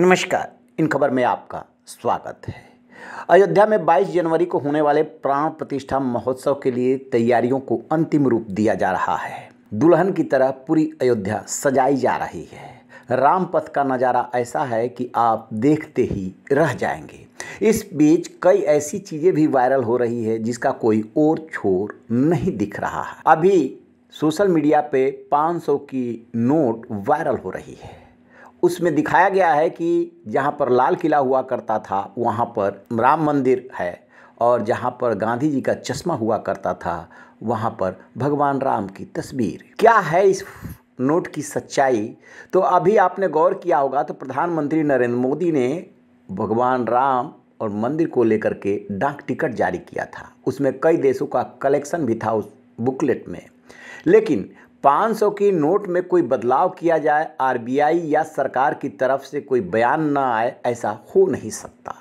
नमस्कार इन खबर में आपका स्वागत है अयोध्या में 22 जनवरी को होने वाले प्राण प्रतिष्ठा महोत्सव के लिए तैयारियों को अंतिम रूप दिया जा रहा है दुल्हन की तरह पूरी अयोध्या सजाई जा रही है रामपथ का नज़ारा ऐसा है कि आप देखते ही रह जाएंगे इस बीच कई ऐसी चीज़ें भी वायरल हो रही है जिसका कोई और छोर नहीं दिख रहा है अभी सोशल मीडिया पे 500 की नोट वायरल हो रही है उसमें दिखाया गया है कि जहाँ पर लाल किला हुआ करता था वहाँ पर राम मंदिर है और जहाँ पर गांधी जी का चश्मा हुआ करता था वहाँ पर भगवान राम की तस्वीर क्या है इस नोट की सच्चाई तो अभी आपने गौर किया होगा तो प्रधानमंत्री नरेंद्र मोदी ने भगवान राम और मंदिर को लेकर के डाक टिकट जारी किया था उसमें कई देशों का कलेक्शन भी था उस बुकलेट में लेकिन 500 की नोट में कोई बदलाव किया जाए आरबीआई या सरकार की तरफ से कोई बयान ना आए ऐसा हो नहीं सकता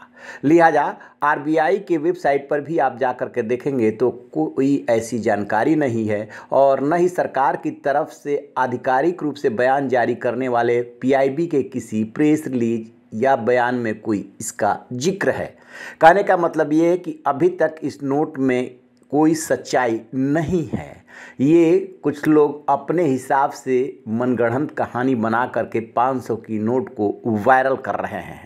लिहाजा आरबीआई के वेबसाइट पर भी आप जा कर के देखेंगे तो कोई ऐसी जानकारी नहीं है और न ही सरकार की तरफ से आधिकारिक रूप से बयान जारी करने वाले पीआईबी के किसी प्रेस रिलीज या बयान में कोई इसका जिक्र है कहने का मतलब ये है कि अभी तक इस नोट में कोई सच्चाई नहीं है ये कुछ लोग अपने हिसाब से मनगढ़ंत कहानी बना करके पाँच सौ की नोट को वायरल कर रहे हैं